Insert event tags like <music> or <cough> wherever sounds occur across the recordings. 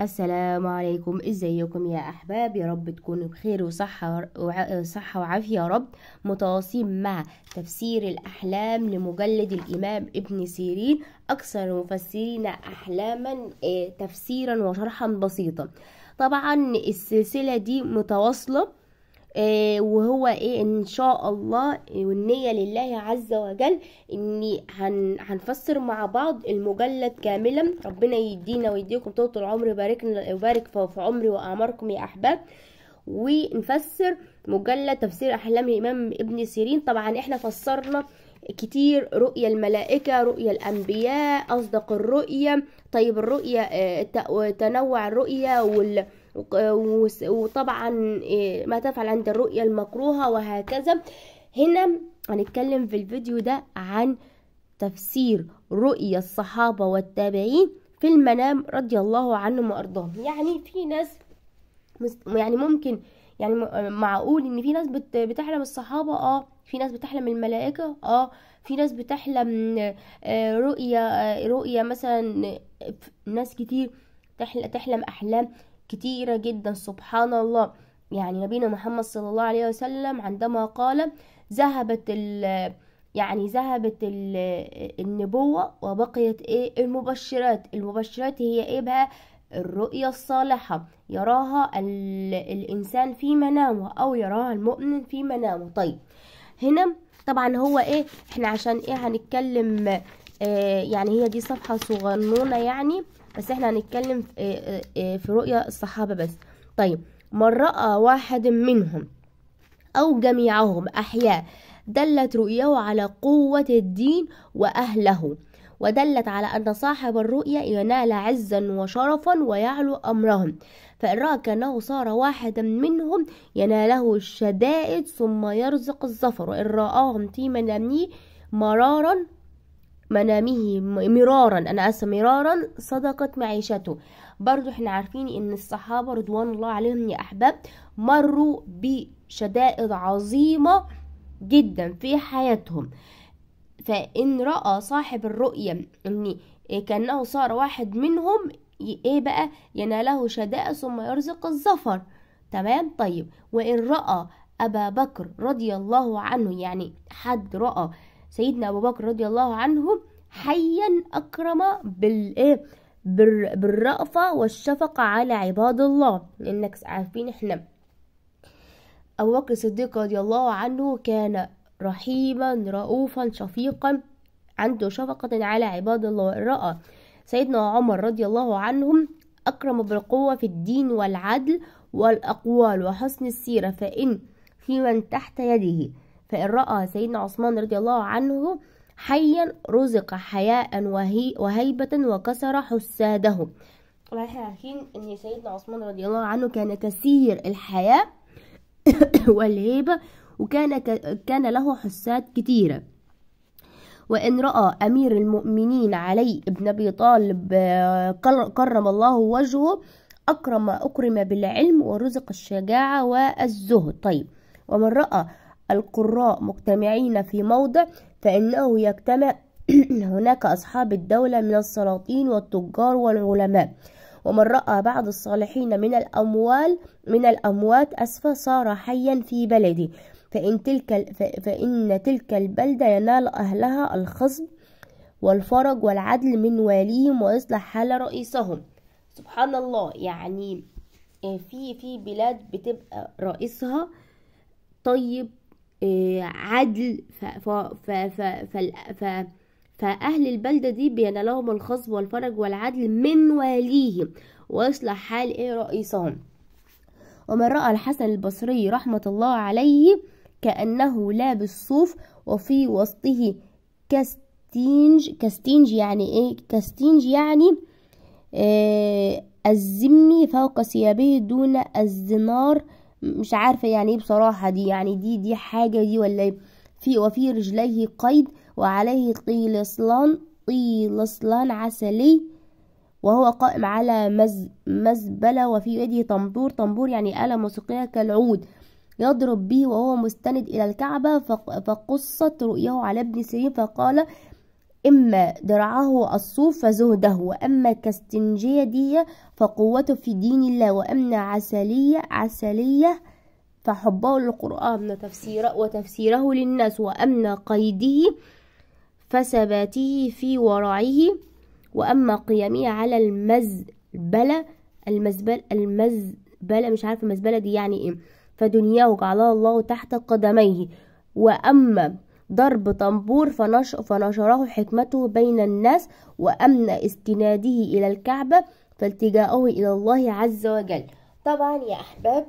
السلام عليكم ازيكم يا احباب يا رب تكونوا بخير وصحه وصحه وعافيه يا رب متواصلين مع تفسير الاحلام لمجلد الامام ابن سيرين اكثر المفسرين احلاما آه، تفسيرا وشرحا بسيطا طبعا السلسله دي متواصله آه، وهو ايه ان شاء الله والنية لله عز وجل اني هن هنفسر مع بعض المجلد كاملا ربنا يدينا ويديكم طول العمر باركنا يبارك في عمري واعماركم يا احباب ونفسر مجلد تفسير احلام الامام ابن سيرين طبعا احنا فسرنا كتير رؤيا الملائكة رؤيا الأنبياء أصدق الرؤيا طيب الرؤيا آه، تنوع الرؤيا وال وطبعا إيه، ما تفعل عند الرؤية المكروهة وهكذا هنا هنتكلم في الفيديو ده عن تفسير رؤية الصحابة والتابعين في المنام رضي الله عنهم وأرضاهم يعني في ناس يعني ممكن يعني معقول ان في ناس بتحلم الصحابة اه في ناس بتحلم الملائكة اه في ناس بتحلم آه، رؤية آه، رؤية مثلا آه، ناس كتير تحلم احلام كتيرة جدا سبحان الله يعني نبينا محمد صلى الله عليه وسلم عندما قال ذهبت ال يعني ذهبت النبوة وبقيت ايه المبشرات المبشرات هي ايه بقى الرؤية الصالحة يراها الإنسان في منامه أو يراها المؤمن في منامه طيب هنا طبعا هو ايه احنا عشان ايه هنتكلم آه، يعني هي دي صفحة صغنونة يعني بس احنا هنتكلم في آه، آه، رؤيا الصحابة بس طيب من رأى واحد منهم أو جميعهم أحياء دلت رؤياه على قوة الدين وأهله ودلت على أن صاحب الرؤيا ينال عزا وشرفا ويعلو أمرهم فإن رأى كأنه صار واحدا منهم يناله الشدائد ثم يرزق الظفر وإن رآهم في مرارا منامه مرارا أنا اسف مرارا صدقت معيشته برضو احنا عارفين ان الصحابة رضوان الله عليهم يا أحباب مروا بشدائد عظيمة جدا في حياتهم فإن رأى صاحب الرؤية إن كأنه صار واحد منهم إيه بقى يناله شدائد ثم يرزق الظفر تمام طيب وإن رأى أبا بكر رضي الله عنه يعني حد رأى سيدنا أبو بكر رضي الله عنه حيا أكرم بالإيه بالرأفة والشفقة على عباد الله لأنك عارفين إحنا أبو بكر الصديق رضي الله عنه كان رحيما رؤوفا شفيقا عنده شفقة على عباد الله رأى سيدنا عمر رضي الله عنهم أكرم بالقوة في الدين والعدل والأقوال وحسن السيرة فإن في من تحت يده فإن رأى سيدنا عثمان رضي الله عنه حيا رزق حياء وهي وهيبة وكسر حساده واحنا عارفين ان سيدنا عثمان رضي الله عنه كان كثير الحياء <coughs> والهيبة وكان كان له حساد كتيرة وإن رأى أمير المؤمنين علي بن أبي طالب كرم الله وجهه أكرم أكرم بالعلم ورزق الشجاعة والزهد طيب ومن رأى القراء مجتمعين في موضع فإنه يجتمع <clears throat> هناك أصحاب الدولة من السلاطين والتجار والعلماء ومن رأى بعض الصالحين من الأموال من الأموات أسفى صار حيا في بلده فإن تلك, فإن تلك البلدة ينال أهلها الخصب والفرج والعدل من واليهم ويصلح حال رئيسهم سبحان الله يعني آه، في في بلاد بتبقى رئيسها طيب عدل فأهل البلدة دي بينالهم الخصب والفرج والعدل من واليهم ويصلح حال إيه رئيسهم ومن رأى الحسن البصري رحمة الله عليه كأنه لابس صوف وفي وسطه كاستينج كاستينج يعني إيه كاستينج يعني إيه الزمي فوق ثيابه دون الزنار مش عارفه يعني ايه بصراحه دي يعني دي دي حاجه دي ولا ايه في وفي رجليه قيد وعليه طيلصلان طيلصلان عسلي وهو قائم على مز مزبلة وفي يده طنبور طنبور يعني آلة موسيقية كالعود يضرب به وهو مستند إلى الكعبة فقصت رؤياه على ابن سيرين فقال إما درعه الصوف فزهده وأما كاستنجية دي فقوته في دين الله وأما عسلية عسلية فحبه للقرآن تفسيره وتفسيره للناس وأما قيده فثباته في ورعه وأما قيامه على المزبلة المزبلة المزبلة مش عارفة المزبلة دي يعني إيه فدنياه جعلها الله تحت قدميه وأما ضرب طنبور فنش فنشره حكمته بين الناس وأمن استناده إلى الكعبة فالتجاؤه إلى الله عز وجل طبعا يا أحباب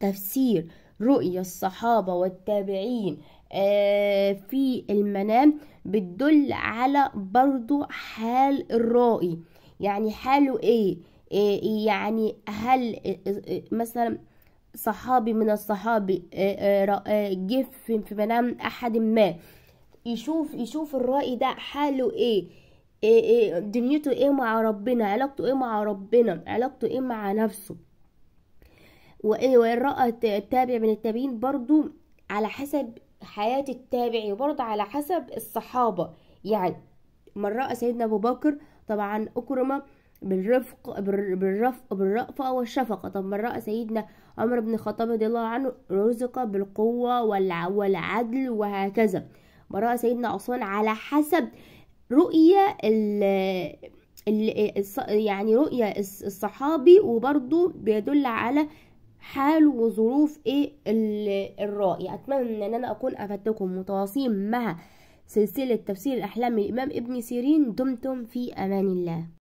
تفسير رؤيا الصحابة والتابعين آه، في المنام بتدل على برضو حال الرائي يعني حاله ايه, إيه، يعني هل مثلا صحابي من الصحابي آه، آه، آه، جه في منام أحد ما يشوف يشوف الرأي ده حاله إيه؟, إيه إيه دنيته إيه مع ربنا علاقته إيه مع ربنا علاقته إيه مع نفسه وإيه والرأى التابع من التابعين برضو على حسب حياة التابعي وبرضه على حسب الصحابة يعني من رأى سيدنا أبو بكر طبعا أكرمه بالرفق بالرفق بالرأفة والشفقة طب من رأى سيدنا عمر بن الخطاب رضي الله عنه رزق بالقوة والعدل وهكذا من رأى سيدنا عثمان على حسب رؤية ال يعني رؤية الصحابي وبرضه بيدل على حال وظروف ايه الرأي اتمنى ان انا اكون افدتكم متواصلين مع سلسلة تفسير الاحلام للامام ابن سيرين دمتم في امان الله